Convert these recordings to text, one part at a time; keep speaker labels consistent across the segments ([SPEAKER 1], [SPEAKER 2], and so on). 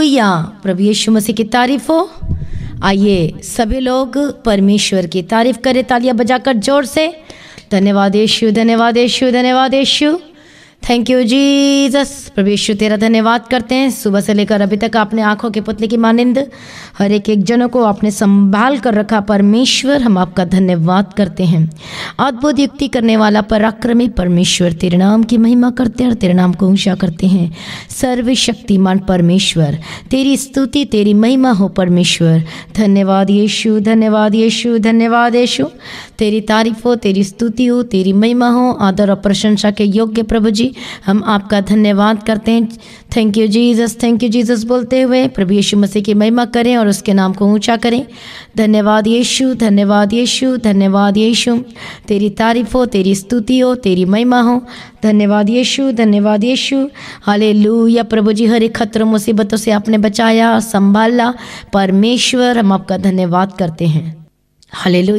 [SPEAKER 1] hallelujah प्रभु यीशु मसीह की तारीफ हो आइए सभी लोग परमेश्वर की तारीफ करें तालियां बजाकर जोर से धन्यवाद यीशु धन्यवाद यीशु धन्यवाद यीशु थैंक यू जीसस प्रभु तेरा धन्यवाद करते हैं सुबह से लेकर अभी तक आपने आंखों के पुतले की मानिंद हर एक एक जनों को आपने संभाल कर रखा परमेश्वर हम आपका धन्यवाद करते हैं अद्भुत युक्ति करने वाला पराक्रमी परमेश्वर तेरे नाम की महिमा करते हैं और तेरे नाम को ऊंचा करते हैं सर्वशक्तिमान परमेश्वर तेरी स्तुति तेरी महिमा हो परमेश्वर धन्यवाद यीशु धन्यवाद यीशु धन्यवाद यीशु तेरी तारीफ हो तेरी स्तुति हो तेरी महिमा हो आदर और प्रशंसा के योग्य प्रभु जी हम आपका धन्यवाद करते हैं thank you Jesus thank you Jesus बोलते हुए प्रभु यीशु मसीह की महिमा करें और उसके नाम को ऊंचा करें धन्यवाद यीशु धन्यवाद यीशु धन्यवाद यीशु तेरी तारीफ हो तेरी स्तुति हो तेरी महिमा हो धन्यवाद यीशु धन्यवाद यीशु हाले या प्रभु जी हर एक खतरों मुसीबतों से आपने बचाया संभाला परमेश्वर हम आपका धन्यवाद करते हैं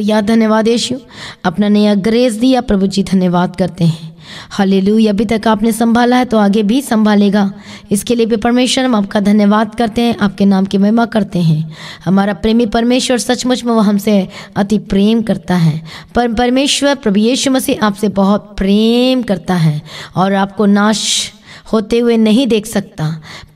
[SPEAKER 1] या धन्यवाद यीशु अपना नया ग्रेस दिया प्रभु जी धन्यवाद करते हैं हलेलू अभी तक आपने संभाला है तो आगे भी संभालेगा इसके लिए भी परमेश्वर हम आपका धन्यवाद करते हैं आपके नाम की महिमा करते हैं हमारा प्रेमी परमेश्वर सचमुच में वह हमसे अति प्रेम करता है पर परमेश्वर प्रभु यीशु मसीह आपसे बहुत प्रेम करता है और आपको नाश होते हुए नहीं देख सकता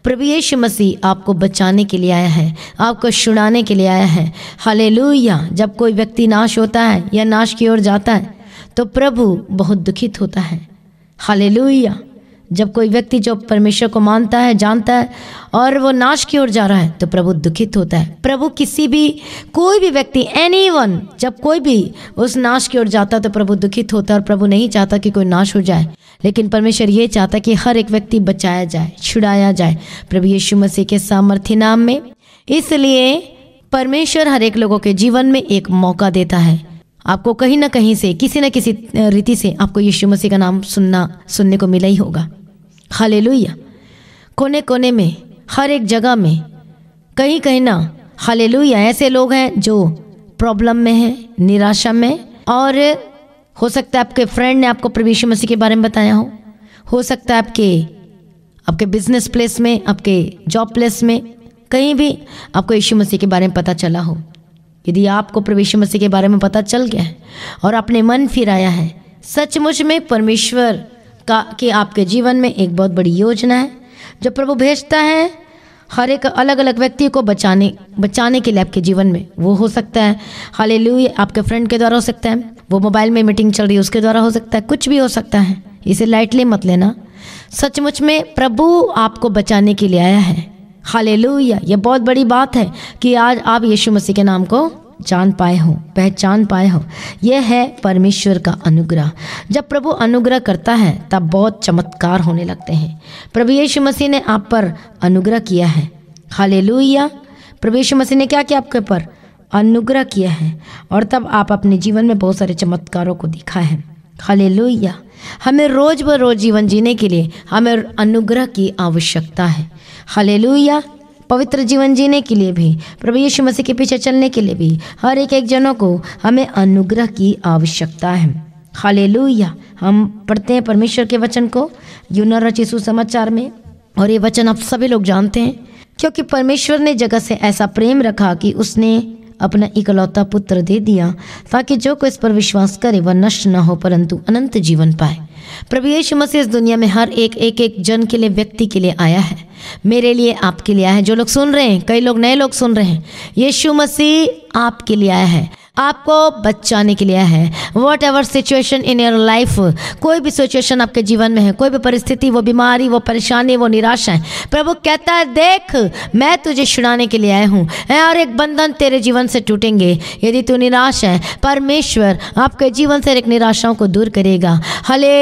[SPEAKER 1] प्रभु यीशु मसीह आपको बचाने के लिए आया है आपको छुड़ाने के लिए आया है हालेलुया जब कोई व्यक्ति नाश होता है या नाश की ओर जाता है तो प्रभु बहुत दुखित होता है हाले जब कोई व्यक्ति जो परमेश्वर को मानता है जानता है और वो नाश की ओर जा रहा है तो प्रभु दुखित होता है प्रभु किसी भी कोई भी व्यक्ति एनी वन जब कोई भी उस नाश की ओर जाता है तो प्रभु दुखित होता है और प्रभु नहीं चाहता कि कोई नाश हो जाए लेकिन परमेश्वर ये चाहता है कि हर एक व्यक्ति बचाया जाए छुड़ाया जाए प्रभु यीशु मसीह के सामर्थ्य नाम में इसलिए परमेश्वर हर एक लोगों के जीवन में एक मौका देता है आपको कहीं ना कहीं से किसी न किसी रीति से आपको यीशु मसीह का नाम सुनना सुनने को मिला ही होगा हाले कोने कोने में हर एक जगह में कहीं कहीं ना हाले ऐसे लोग हैं जो प्रॉब्लम में हैं निराशा में और हो सकता है आपके फ्रेंड ने आपको प्रभु यीशु मसीह के बारे में बताया हो हो सकता है आपके आपके बिजनेस प्लेस में आपके जॉब प्लेस में कहीं भी आपको यीशु मसीह के बारे में पता चला हो यदि आपको प्रवेश मसीह के बारे में पता चल गया है और आपने मन फिराया है सचमुच में परमेश्वर का के आपके जीवन में एक बहुत बड़ी योजना है जब प्रभु भेजता है हर एक अलग अलग व्यक्ति को बचाने बचाने के लिए आपके जीवन में वो हो सकता है हाले आपके फ्रेंड के द्वारा हो सकता है वो मोबाइल में मीटिंग चल रही है उसके द्वारा हो सकता है कुछ भी हो सकता है इसे लाइटली मत लेना सचमुच में प्रभु आपको बचाने के लिए आया है लुया ये बहुत बड़ी बात है कि आज आप यीशु मसीह के नाम को जान पाए हो पहचान पाए हो यह है परमेश्वर का अनुग्रह जब प्रभु अनुग्रह करता है तब बहुत चमत्कार होने लगते हैं प्रभु यीशु मसीह ने आप पर अनुग्रह किया है हाले प्रभु यीशु मसीह ने क्या किया आपके पर अनुग्रह किया है और तब आप अपने जीवन में बहुत सारे चमत्कारों को दिखा है हाले हमें रोज़ ब रोज़ जीवन जीने के लिए हमें अनुग्रह की आवश्यकता है हले पवित्र जीवन जीने के लिए भी प्रभु यीशु मसीह के पीछे चलने के लिए भी हर एक एक जनों को हमें अनुग्रह की आवश्यकता है हाले हम पढ़ते हैं परमेश्वर के वचन को यूनर रचित सुसमाचार में और ये वचन आप सभी लोग जानते हैं क्योंकि परमेश्वर ने जगत से ऐसा प्रेम रखा कि उसने अपना इकलौता पुत्र दे दिया ताकि जो कोई इस पर विश्वास करे वह नष्ट न हो परंतु अनंत जीवन पाए प्रभु यीशु मसीह इस दुनिया में हर एक एक एक जन के लिए व्यक्ति के लिए आया है मेरे लिए आपके लिए आया है जो लोग सुन रहे हैं कई लोग नए लोग सुन रहे हैं यीशु मसीह आपके लिए आया है आपको बचाने के लिए है whatever situation in your life कोई भी सिचुएशन आपके जीवन में है कोई भी परिस्थिति वो बीमारी वो परेशानी वो निराशाएं प्रभु कहता है देख मैं तुझे छुड़ाने के लिए आया हूँ और एक बंधन तेरे जीवन से टूटेंगे यदि तू निराश है परमेश्वर आपके जीवन से एक निराशाओं को दूर करेगा हले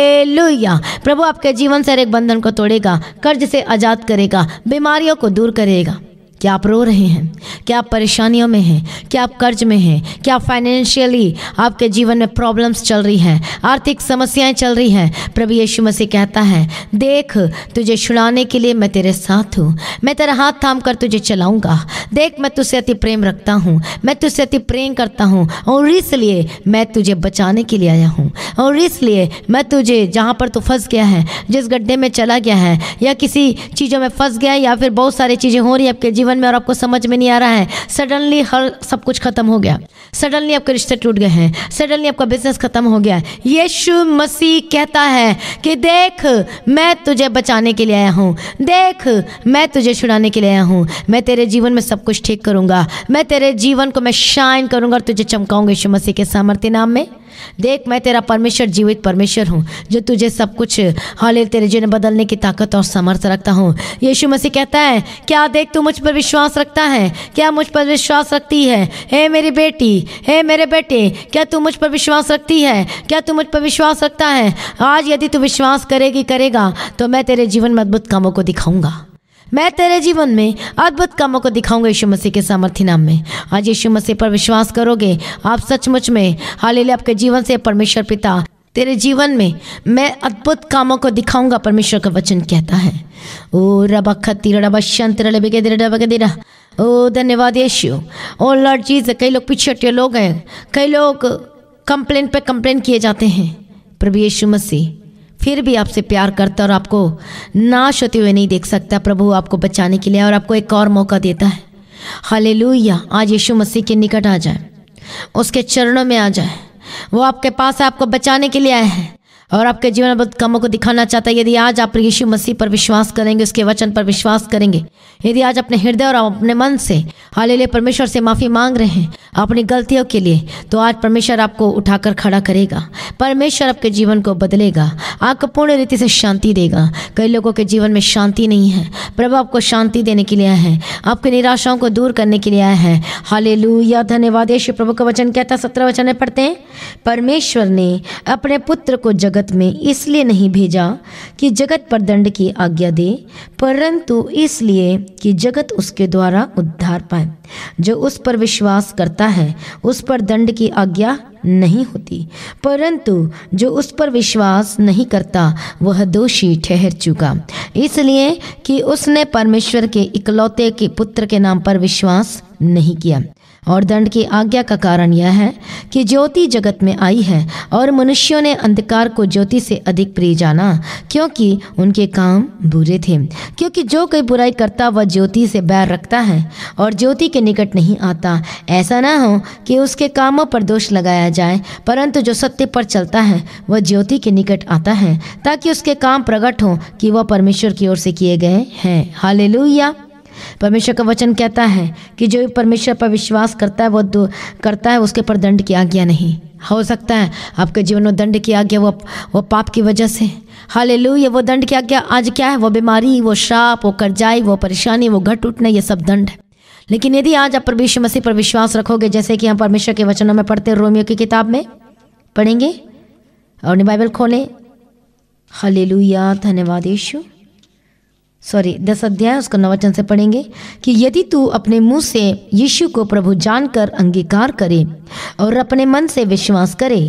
[SPEAKER 1] प्रभु आपके जीवन से एक बंधन को तोड़ेगा कर्ज से आज़ाद करेगा बीमारियों को दूर करेगा क्या आप रो रहे हैं क्या आप परेशानियों में हैं क्या आप कर्ज में हैं क्या फाइनेंशियली आपके जीवन में प्रॉब्लम्स चल रही हैं आर्थिक समस्याएं चल रही हैं प्रभु यीशु मसीह कहता है देख तुझे छुड़ाने के लिए मैं तेरे साथ हूँ मैं तेरा हाथ थाम कर तुझे चलाऊँगा देख मैं तुझसे अति प्रेम रखता हूँ मैं तुझसे अति प्रेम करता हूँ और इसलिए मैं तुझे बचाने के लिए आया हूँ और इसलिए मैं तुझे जहाँ पर तू फंस गया है जिस गड्ढे में चला गया है या किसी चीज़ों में फंस गया या फिर बहुत सारी चीज़ें हो रही है आपके जीवन मन में और आपको समझ में नहीं आ रहा है सडनली हर सब कुछ खत्म हो गया सडनली आपके रिश्ते टूट गए हैं सडनली आपका बिजनेस खत्म हो गया है यीशु मसीह कहता है कि देख मैं तुझे बचाने के लिए आया हूँ देख मैं तुझे छुड़ाने के लिए आया हूँ मैं तेरे जीवन में सब कुछ ठीक करूँगा मैं तेरे जीवन को मैं शाइन करूँगा और तुझे चमकाऊंगा यीशु मसीह के सामर्थ्य नाम में देख मैं तेरा परमेश्वर जीवित परमेश्वर हूँ जो तुझे सब कुछ हाल तेरे जीवन बदलने की ताकत और सामर्थ्य रखता हूँ यीशु मसीह कहता है क्या देख तू मुझ पर विश्वास रखता है क्या मुझ पर विश्वास रखती है हे मेरी बेटी हे मेरे बेटे क्या तू मुझ पर विश्वास रखती है क्या तू मुझ पर विश्वास रखता है आज यदि तू विश्वास करेगी करेगा तो मैं तेरे जीवन में अद्भुत कामों को दिखाऊंगा मैं तेरे जीवन में अद्भुत कामों को दिखाऊंगा यीशु मसीह के सामर्थ्य नाम में आज यीशु मसीह पर विश्वास करोगे आप सचमुच में हाल आपके जीवन से परमेश्वर पिता तेरे जीवन में मैं अद्भुत कामों को दिखाऊंगा परमेश्वर का वचन कहता है ओ रब खतिर ओ धन्यवाद यशु ओ लॉर्ड जीज कई लोग पीछे हटे लोग हैं कई लोग कंप्लेन पे कंप्लेन किए जाते हैं प्रभु यीशु मसीह फिर भी आपसे प्यार करता है और आपको नाश होते हुए नहीं देख सकता प्रभु आपको बचाने के लिए और आपको एक और मौका देता है हालेलुया आज यीशु मसीह के निकट आ जाए उसके चरणों में आ जाए वो आपके पास आपको बचाने के लिए आए हैं और आपके जीवन में कामों को दिखाना चाहता है यदि आज आप यीशु मसीह पर विश्वास करेंगे उसके वचन पर विश्वास करेंगे यदि आज अपने हृदय और अपने मन से हाल परमेश्वर से माफ़ी मांग रहे हैं अपनी गलतियों के लिए तो आज परमेश्वर आपको उठाकर खड़ा करेगा परमेश्वर आपके जीवन को बदलेगा आपको पूर्ण रीति से शांति देगा कई लोगों के जीवन में शांति नहीं है प्रभु आपको शांति देने के लिए आया है आपकी निराशाओं को दूर करने के लिए आया है हाले धन्यवाद यशु प्रभु का वचन कहता सत्रह वचन पढ़ते हैं परमेश्वर ने अपने पुत्र को जग जगत में इसलिए नहीं भेजा कि जगत पर दंड की आज्ञा दे परंतु इसलिए कि जगत उसके द्वारा उद्धार पाए जो उस पर विश्वास करता है उस पर दंड की आज्ञा नहीं होती परंतु जो उस पर विश्वास नहीं करता वह दोषी ठहर चुका इसलिए कि उसने परमेश्वर के इकलौते के पुत्र के नाम पर विश्वास नहीं किया और दंड की आज्ञा का कारण यह है कि ज्योति जगत में आई है और मनुष्यों ने अंधकार को ज्योति से अधिक प्रिय जाना क्योंकि उनके काम बुरे थे क्योंकि जो कोई बुराई करता वह ज्योति से बैर रखता है और ज्योति के निकट नहीं आता ऐसा ना हो कि उसके कामों पर दोष लगाया जाए परंतु जो सत्य पर चलता है वह ज्योति के निकट आता है ताकि उसके काम प्रकट हों कि वह परमेश्वर की ओर से किए गए हैं हाल परमेश्वर का वचन कहता है कि जो परमेश्वर पर विश्वास करता है वो करता है उसके पर दंड की आज्ञा नहीं हो सकता है आपके जीवन में दंड की आज्ञा वो वो पाप की वजह से हाले ये वो दंड की आज्ञा आज क्या है वो बीमारी वो श्राप वो कर्जाई वो परेशानी वो घट उठना ये सब दंड है लेकिन यदि आज आप परमेश्वर मसीह पर विश्वास रखोगे जैसे कि हम परमेश्वर के वचनों में पढ़ते रोमियो की किताब में पढ़ेंगे और बाइबल खोलें हाले धन्यवाद यीशु सॉरी दस अध्याय उसको नवचन से पढ़ेंगे कि यदि तू अपने मुंह से यीशु को प्रभु जानकर अंगीकार करे और अपने मन से विश्वास करे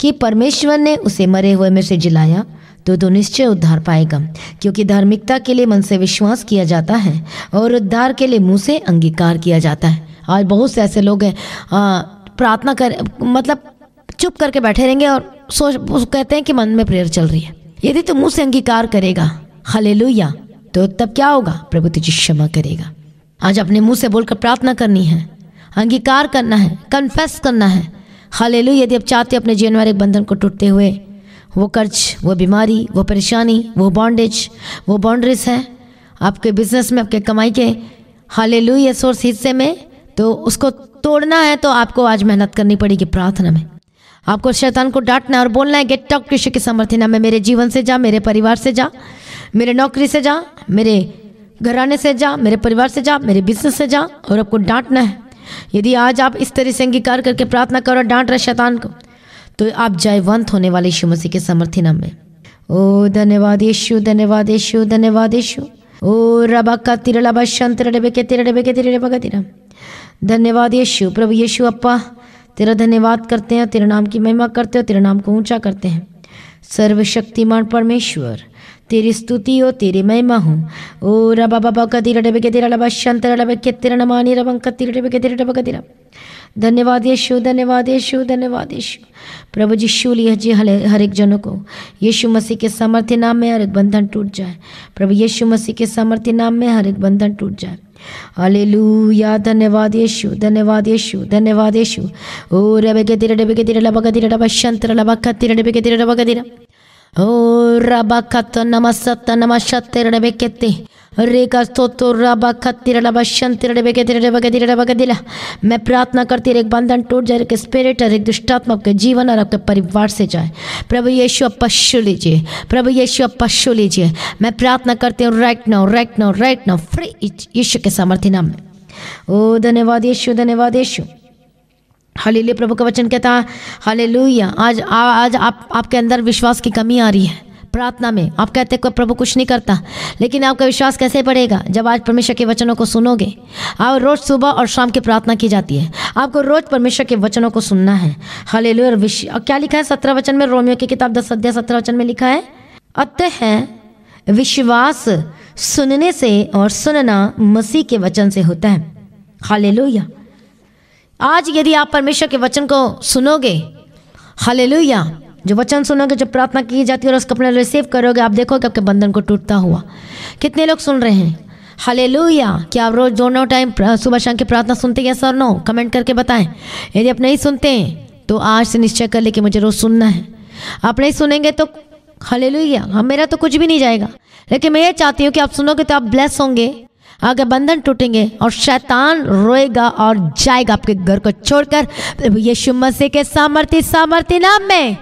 [SPEAKER 1] कि परमेश्वर ने उसे मरे हुए में से जिलाया तो तो निश्चय उद्धार पाएगा क्योंकि धार्मिकता के लिए मन से विश्वास किया जाता है और उद्धार के लिए मुंह से अंगीकार किया जाता है आज बहुत से ऐसे लोग हैं प्रार्थना कर मतलब चुप करके बैठे रहेंगे और सोच कहते हैं कि मन में प्रेयर चल रही है यदि तू मुंह से अंगीकार करेगा हले तो तब क्या होगा प्रभु तुझे क्षमा करेगा आज अपने मुंह से बोलकर प्रार्थना करनी है अंगीकार करना है कन्फेस करना है हालेलू यदि आप चाहते अपने जीवन वाले बंधन को टूटते हुए वो कर्ज वो बीमारी वो परेशानी वो बॉन्डेज वो बाउंड्रीज है आपके बिजनेस में आपके कमाई के हालेलू ये सोर्स हिस्से में तो उसको तोड़ना है तो आपको आज मेहनत करनी पड़ेगी प्रार्थना में आपको शैतान को डांटना और बोलना है गेट टॉप कृषि के समर्थन में मेरे जीवन से जा मेरे परिवार से जा मेरे नौकरी से जा मेरे घराने से जा मेरे परिवार से जा मेरे बिजनेस से जा और आपको डांटना है यदि आज आप इस तरह से अंगीकार करके प्रार्थना करो डांट रहे शैतान को तो आप जयवंत होने वाले यीशु मसीह के समर्थी नाम में ओ धन्यवाद यीशु धन्यवाद यीशु धन्यवाद यीशु ओ रबा का तिरा लबा शंत रबे के तेरे रबे के तेरे रबा का तिरा धन्यवाद यीशु प्रभु यीशु अप्पा तेरा धन्यवाद करते हैं तेरे नाम की महिमा करते हो तेरे नाम को ऊंचा करते हैं सर्वशक्तिमान परमेश्वर तेरी स्तुति हो तेरी महिमा हो ओ रबा बाबा का तीर डबे के तेरा लबा शंत डबे के तेरा नमानी रबं का तीर डबे के तेरा डबा का तेरा धन्यवाद यीशु धन्यवाद यीशु धन्यवाद यीशु प्रभु यीशु लिया जी हले हर एक जनों को यीशु मसीह के सामर्थ्य नाम में हर एक बंधन टूट जाए प्रभु यीशु मसीह के सामर्थ्य नाम में हर एक बंधन टूट जाए हालेलूया धन्यवाद यीशु धन्यवाद यीशु धन्यवाद यीशु ओ रबे के तेरे डबे के तेरे लबा का तेरा डबा शंत लबा का तेरा डबे के तेरा डबा का तेरा ओ रबा खत नम सत नम शतिर बेकेते शंतिर बेकेतिर मैं प्रार्थना करती एक बंधन टूट जाए एक स्पिरिट और एक दुष्टात्मा आपके जीवन और आपके परिवार से जाए प्रभु यीशु आप पशु लीजिए प्रभु यीशु आप पशु लीजिए मैं प्रार्थना करती हूँ right now right now right now free Yeshu के सामर्थ्य नाम में ओ धन्यवाद यीशु धन्यवाद यीशु हालेलुया प्रभु का वचन कहता है हालेलुया आज आ, आज आप आपके अंदर विश्वास की कमी आ रही है प्रार्थना में आप कहते हैं प्रभु कुछ नहीं करता लेकिन आपका विश्वास कैसे बढ़ेगा जब आज परमेश्वर के वचनों को सुनोगे आप रोज़ सुबह और शाम की प्रार्थना की जाती है आपको रोज़ परमेश्वर के वचनों को सुनना है हले और विश्व और क्या लिखा है सत्रह वचन में रोमियो की किताब दस अध्याय सत्रह वचन में लिखा है अत्य है विश्वास सुनने से और सुनना मसीह के वचन से होता है लुया आज यदि आप परमेश्वर के वचन को सुनोगे हले जो वचन सुनोगे जो प्रार्थना की जाती है और उसको अपने रिसीव करोगे आप देखोगे आपके बंधन को टूटता हुआ कितने लोग सुन रहे हैं हले क्या आप रोज़ दोनों टाइम सुबह शाम की प्रार्थना सुनते हैं सर नो कमेंट करके बताएं यदि आप नहीं सुनते हैं तो आज से निश्चय कर ले कि मुझे रोज़ सुनना है आप नहीं सुनेंगे तो हले हम हाँ, मेरा तो कुछ भी नहीं जाएगा लेकिन मैं ये चाहती हूँ कि आप सुनोगे तो आप ब्लेस होंगे आगे बंधन टूटेंगे और शैतान रोएगा और जाएगा आपके घर को छोड़कर यीशु मसीह के सामर्थ्य सामर्थ्य नाम में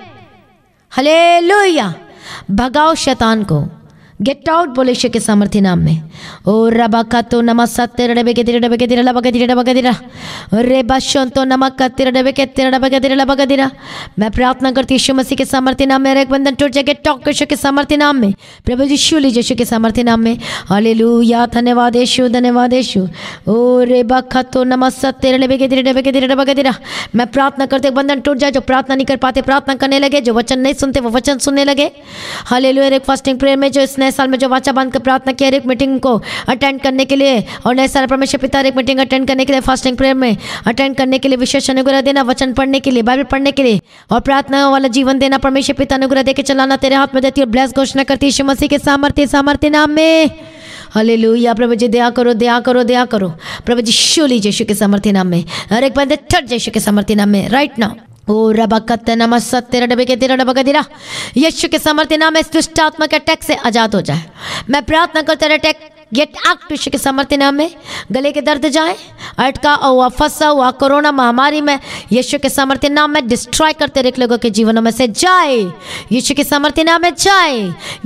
[SPEAKER 1] हले भगाओ शैतान को गेट आउट बोले शे के सामर्थ्य नाम में ओ रबा का तो सत्य ಗೆಟ್ ಔಟ್ ಬೊಲೇಶಕ್ಕೆ ಸಾಮರ್ಥ್ಯ ನಾಮೆ ಓ लबा के ಸತ್ತೆರಡಬೇಕೆ ತಿರಡಬೇಕೆ के ತಿರಡಬಗದಿರ रे बशों तो नमक का तिरड़े बे के तिरड़ा बगे लबा के दिरा मैं प्रार्थना करती हूँ शुमसी के सामर्थ्य नाम में एक बंधन टूट जाए टॉक शे के सामर्थ्य नाम में प्रभु जी शु लीजिए शे के सामर्थ्य नाम में हालेलुया धन्यवाद यीशु धन्यवाद यीशु ओ रे बखा तो नमक सत्य तिरड़े बे के तिरड़े बे के लबा के दिरा मैं प्रार्थना करते बंधन टूट जाए जो प्रार्थना नहीं कर पाते प्रार्थना करने लगे जो वचन नहीं सुनते वो वचन सुनने लगे हालेलुया एक फास्टिंग प्रेयर में जो इसने नए साल में जो वाचा बांध कर प्रार्थना किया एक मीटिंग को अटेंड करने के लिए और नए साल परमेश्वर पिता एक मीटिंग अटेंड करने के लिए फास्टिंग प्रेयर में अटेंड करने के लिए विशेष अनुग्रह देना वचन पढ़ने के लिए बाइबल पढ़ने के लिए और प्रार्थना वाला जीवन देना परमेश्वर पिता अनुग्रह देकर चलाना तेरे हाथ में देती और ब्लैस घोषणा करती है मसीह के सामर्थ्य सामर्थ्य नाम में हले लोहिया प्रभु जी दया करो दया करो दया करो प्रभु जी लीजिए शु के समर्थ्य नाम में हर एक बंदे ठट जयशु के समर्थ्य नाम में राइट नाउ यीशु के समर्थ नाम में के अटैक से आजाद हो जाए मैं प्रार्थना करता अटैक गेट आउट यीशु के समर्थ नाम में गले के दर्द जाए अटका हुआ फंसा हुआ कोरोना महामारी में यीशु के समर्थ नाम में डिस्ट्रॉय करते रहे लोगों के जीवनों में से जाए यीशु के समर्थ नाम में जाए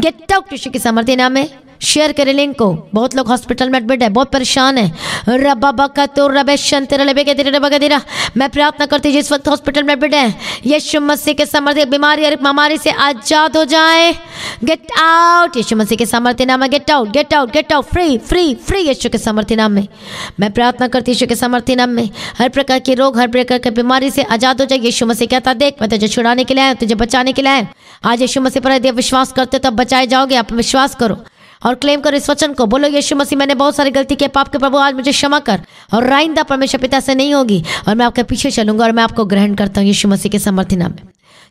[SPEAKER 1] गेट आउट यीशु के समर्थ नाम में शेयर करें लिंक को बहुत लोग हॉस्पिटल में एडमिट है बहुत परेशान है रबा बका तो रबे तेरा लबे के तेरा बगा तेरा मैं प्रार्थना करती जिस वक्त हॉस्पिटल में एडमिट है यशु मसीह के समर्थ्य बीमारी और महामारी से आज़ाद हो जाए गेट आउट यशु मसीह के समर्थी नाम है get out get out get out free free free Yeshu के समर्थी नाम में मैं प्रार्थना करती यशु के समर्थी नाम में हर प्रकार के रोग हर प्रकार की बीमारी से आज़ाद हो जाए यशु मसीह कहता देख मैं तुझे छुड़ाने के लिए आया तुझे बचाने के लिए आया आज यशु मसीह पर यदि विश्वास करते तो तब बचाए जाओगे आप विश्वास करो और क्लेम कर इस वचन को बोलो यीशु मसीह मैंने बहुत सारी गलती के पाप के प्रभु आज मुझे क्षमा कर और राइंदा परमेश्वर पिता से नहीं होगी और मैं आपके पीछे चलूंगा और मैं आपको ग्रहण करता हूँ यीशु मसीह के समर्थिना में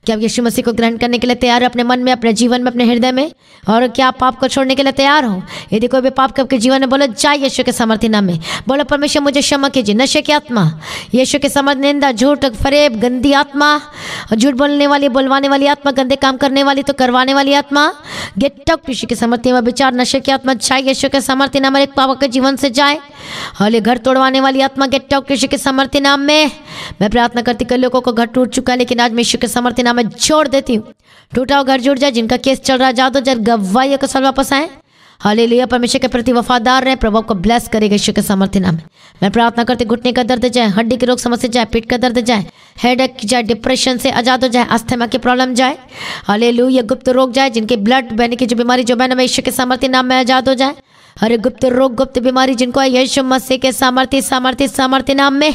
[SPEAKER 1] क्या आप यीशु मसीह को ग्रहण करने के लिए तैयार हो अपने मन में अपने जीवन में अपने हृदय में और क्या आप पाप को छोड़ने के लिए तैयार हो यदि कोई भी पाप आपके जीवन में बोलो जाए यशु के समर्थी नाम में बोलो परमेश्वर मुझे क्षमा कीजिए नशे की आत्मा यशु के समर्थ निंदा झूठ फरेब गंदी आत्मा झूठ बोलने वाली बोलवाने वाली आत्मा गंदे काम करने वाली तो करवाने वाली आत्मा गेट आउट यीशु के समर्थी में विचार नशे की आत्मा जाए यशु के समर्थ्य नाम एक पापा के जीवन से जाए और घर तोड़वाने वाली आत्मा गेट टॉक यशु के समर्थी नाम में मैं प्रार्थना करती कई लोगों को घर टूट चुका लेकिन आज मैं यशु के समर्थी नाम करना मैं छोड़ देती हूँ टूटा हुआ घर जुड़ जाए जिनका केस चल रहा जाओ तो जब गवाही का सल वापस आए हाले लिया परमेश्वर के प्रति वफादार रहे प्रभाव को ब्लेस करेगा ईश्वर के सामर्थ्य नाम मैं प्रार्थना करती घुटने का दर्द जाए हड्डी के रोग समस्या जाए पेट का दर्द जाए हेड एक जाए डिप्रेशन से आजाद हो जाए अस्थमा की प्रॉब्लम जाए हले लू या गुप्त रोग जाए जिनके ब्लड बहने की जो बीमारी जो बहन ईश्वर के सामर्थ्य नाम में आजाद हो जाए हरे गुप्त रोग गुप्त बीमारी जिनको यशु यीशु मसीह के सामर्थ्य सामर्थ्य सामर्थ्य नाम में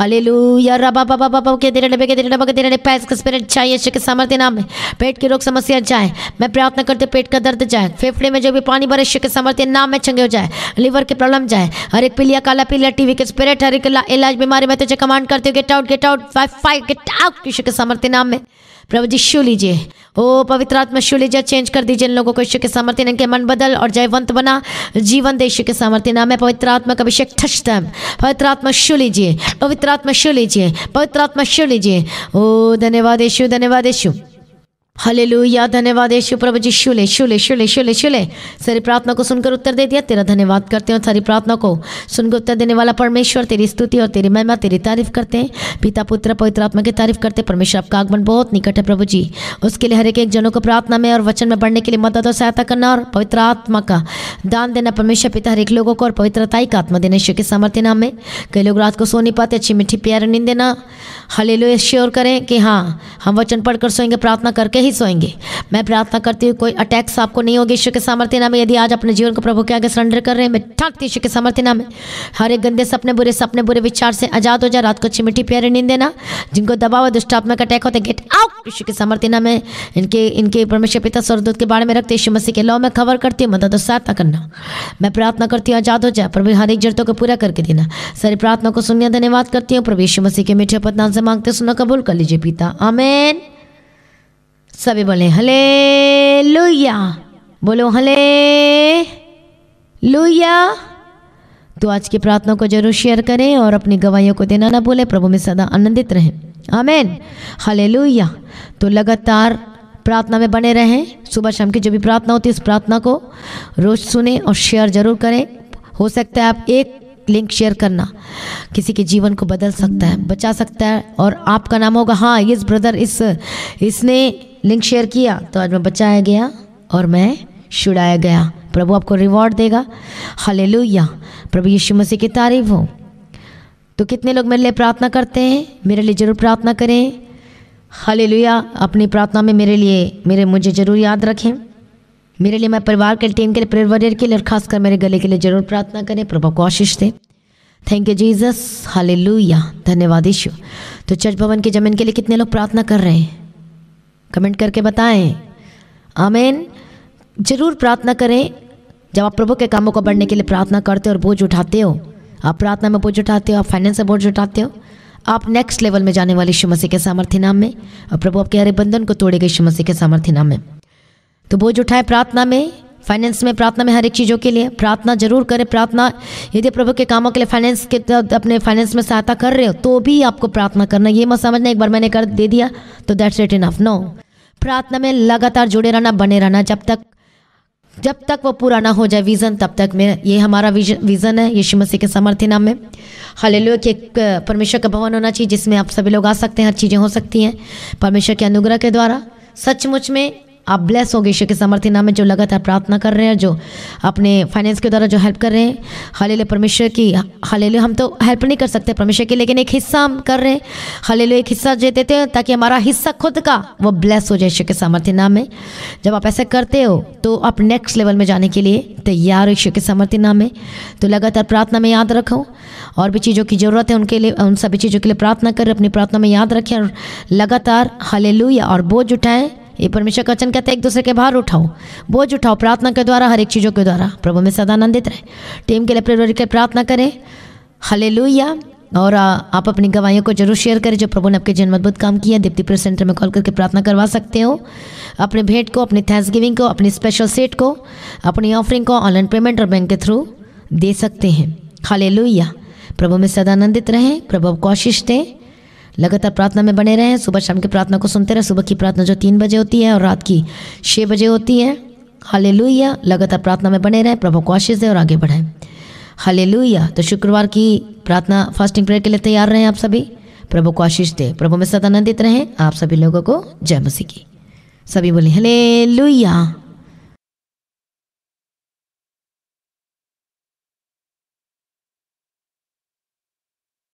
[SPEAKER 1] हलेलूया रबा बाबा बाबा के तेरे डबे के तेरे नाम में पेट की रोग समस्या जाए मैं प्रार्थना करते पेट का दर्द जाए फेफड़े में जो भी पानी भरे यीशु के सामर्थ्य नाम में चंगे हो जाए लीवर के प्रॉब्लम जाए हर एक पीलिया काला पीलिया टीवी के स्पिरिट हर एक इलाज बीमारी में तुझे कमांड करते हो get out get out five five get out के सामर्थ्य नाम में प्रभु जी शू लीजिए ओ पवित्र आत्मा लीजिए चेंज कर दीजिए इन लोगों को ईश्वर के सामर्थ्य इनके मन बदल और जयवंत बना जीवन दे ईश्वर के सामर्थ्य नाम है पवित्र आत्मा का अभिषेक ठचता पवित्र आत्मा शु लीजिए पवित्र आत्मा शिव लीजिए पवित्र आत्मा शिव लीजिए ओ धन्यवाद यशु धन्यवाद यशु हले या धन्यवाद यशु प्रभु जी शुले शुले शुले शुले शुले सारी प्रार्थना को सुनकर उत्तर दे दिया तेरा धन्यवाद करते हैं सारी प्रार्थना को सुनकर उत्तर देने वाला परमेश्वर तेरी स्तुति और तेरी महिमा तेरी तारीफ करते हैं पिता पुत्र पवित्र आत्मा की तारीफ करते परमेश्वर आपका आगमन बहुत निकट है प्रभु जी उसके लिए हर एक एक जनों को प्रार्थना में और वचन में बढ़ने के लिए मदद और सहायता करना और पवित्र आत्मा का दान देना परमेश्वर पिता हर एक लोगों को और पवित्रताई का आत्मा देना ईश्वर के सामर्थ्य नाम में कई लोग रात को सो नहीं पाते अच्छी मीठी प्यार नींद देना हले श्योर करें कि हाँ हम वचन पढ़कर सोएंगे प्रार्थना करके ही नहीं सोएंगे मैं प्रार्थना करती हूँ कोई अटैक्स आपको नहीं होगी ईश्वर के सामर्थ्य नाम यदि आज अपने जीवन को प्रभु के आगे सरेंडर कर रहे हैं मैं ठाकती ईश्वर के सामर्थ्य नाम हर एक गंदे सपने बुरे सपने बुरे विचार से आजाद हो जाए रात को अच्छी मिट्टी प्यारे नींद देना जिनको दबाव और दुष्टात्मक अटैक होते गेट आउट ईश्वर के सामर्थ्य नाम है इनके इनके परमेश्वर पिता स्वर्गदूत के बारे में रखते ईश्वर मसीह के लो मैं खबर करती हूँ मदद और सहायता करना मैं प्रार्थना करती हूँ आजाद हो जाए प्रभु हर एक जरूरतों को पूरा करके देना सारी प्रार्थना को सुनिया धन्यवाद करती हूँ प्रभु ईश्वर मसीह के मीठे पदनाम से मांगते सुना कबूल कर लीजिए पिता आमेन सभी बोले हले लुया बोलो हले लुया तो आज की प्रार्थना को जरूर शेयर करें और अपनी गवाहियों को देना ना भूलें प्रभु में सदा आनंदित रहें आमेन हले तो लगातार प्रार्थना में बने रहें सुबह शाम की जो भी प्रार्थना होती है उस प्रार्थना को रोज़ सुने और शेयर ज़रूर करें हो सकता है आप एक लिंक शेयर करना किसी के जीवन को बदल सकता है बचा सकता है और आपका नाम होगा हाँ ये ब्रदर इस इसने लिंक शेयर किया तो आज मैं बचाया गया और मैं छुड़ाया गया प्रभु आपको रिवॉर्ड देगा हले प्रभु यीशु मसीह की तारीफ हो तो कितने लोग मेरे लिए प्रार्थना करते हैं मेरे लिए ज़रूर प्रार्थना करें हले अपनी प्रार्थना में मेरे लिए मेरे मुझे ज़रूर याद रखें मेरे लिए मैं परिवार के टीम के लिए परिवार के लिए और खासकर मेरे गले के लिए ज़रूर प्रार्थना करें प्रभु कोशिश दें थैंक यू जीसस हाले धन्यवाद ईशु तो चर्च भवन की जमीन के लिए कितने लोग प्रार्थना कर रहे हैं कमेंट करके बताएं आमेन जरूर प्रार्थना करें जब आप प्रभु के कामों को बढ़ने के लिए प्रार्थना करते हो और बोझ उठाते हो आप प्रार्थना में बोझ उठाते हो आप फाइनेंस में बोझ उठाते हो आप नेक्स्ट लेवल में जाने वाले शिव मसीह के सामर्थ्य नाम में और प्रभु आपके हरे बंधन को तोड़े गए शिव मसीह के सामर्थ्य नाम में तो बोझ उठाए प्रार्थना में फाइनेंस में प्रार्थना में हर एक चीज़ों के लिए प्रार्थना जरूर करें प्रार्थना यदि प्रभु के कामों के लिए फाइनेंस के अपने फाइनेंस में सहायता कर रहे हो तो भी आपको प्रार्थना करना ये मत समझना एक बार मैंने कर दे दिया तो दैट्स इट इनफ नो प्रार्थना में लगातार जुड़े रहना बने रहना जब तक जब तक वो पूरा ना हो जाए विज़न तब तक में ये हमारा विजन विज़न है यीशु मसीह के समर्थ्य नाम में हालेलुया कि एक परमेश्वर का भवन होना चाहिए जिसमें आप सभी लोग आ सकते हैं हर चीज़ें हो सकती हैं परमेश्वर के अनुग्रह के द्वारा सचमुच में आप ब्लेस होगे ईश्वर के समर्थ्य नाम में जो लगातार प्रार्थना कर रहे हैं जो अपने फाइनेंस के द्वारा जो हेल्प कर रहे हैं हालेलुया परमेश्वर की हालेलुया हम तो हेल्प नहीं कर सकते परमेश्वर की लेकिन एक हिस्सा हम कर रहे हैं हालेलुया एक हिस्सा दे देते हैं ताकि हमारा हिस्सा खुद का वो ब्लेस हो जाए ईश्वर के समर्थ्य नाम में जब आप ऐसा करते हो तो आप नेक्स्ट लेवल में जाने के लिए तैयार हो ईश्वर के समर्थ्य नाम में तो लगातार प्रार्थना में याद रखो और भी चीज़ों की ज़रूरत है उनके लिए उन सभी चीज़ों के लिए प्रार्थना करें अपनी प्रार्थना में याद रखें और लगातार हले और बोझ उठाएं ये परमेश्वर का वचन कहते हैं एक दूसरे के बाहर उठाओ बोझ उठाओ प्रार्थना के द्वारा हर एक चीज़ों के द्वारा प्रभु में सदा आनंदित रहे टीम के लिए प्रेरित के प्रार्थना करें हले और आप अपनी गवाहियों को जरूर शेयर करें जो प्रभु ने आपके जन्म अद्भुत काम किया दीप्ति प्रेस सेंटर में कॉल करके प्रार्थना करवा सकते हो अपने भेंट को अपने थैंक्स गिविंग को अपनी स्पेशल सेट को अपनी ऑफरिंग को ऑनलाइन पेमेंट और बैंक के थ्रू दे सकते हैं हाले प्रभु में सदानंदित रहें प्रभु कोशिश दें लगातार प्रार्थना में बने रहें सुबह शाम की प्रार्थना को सुनते रहें सुबह की प्रार्थना जो तीन बजे होती है और रात की छः बजे होती है हले लगातार प्रार्थना में बने रहें प्रभु को आशीष दें और आगे बढ़ें हले तो शुक्रवार की प्रार्थना फास्टिंग प्रेयर के लिए तैयार रहें आप सभी प्रभु को आशीष दें प्रभु में सदानंदित रहें आप सभी लोगों को जय मसीह की सभी बोले हले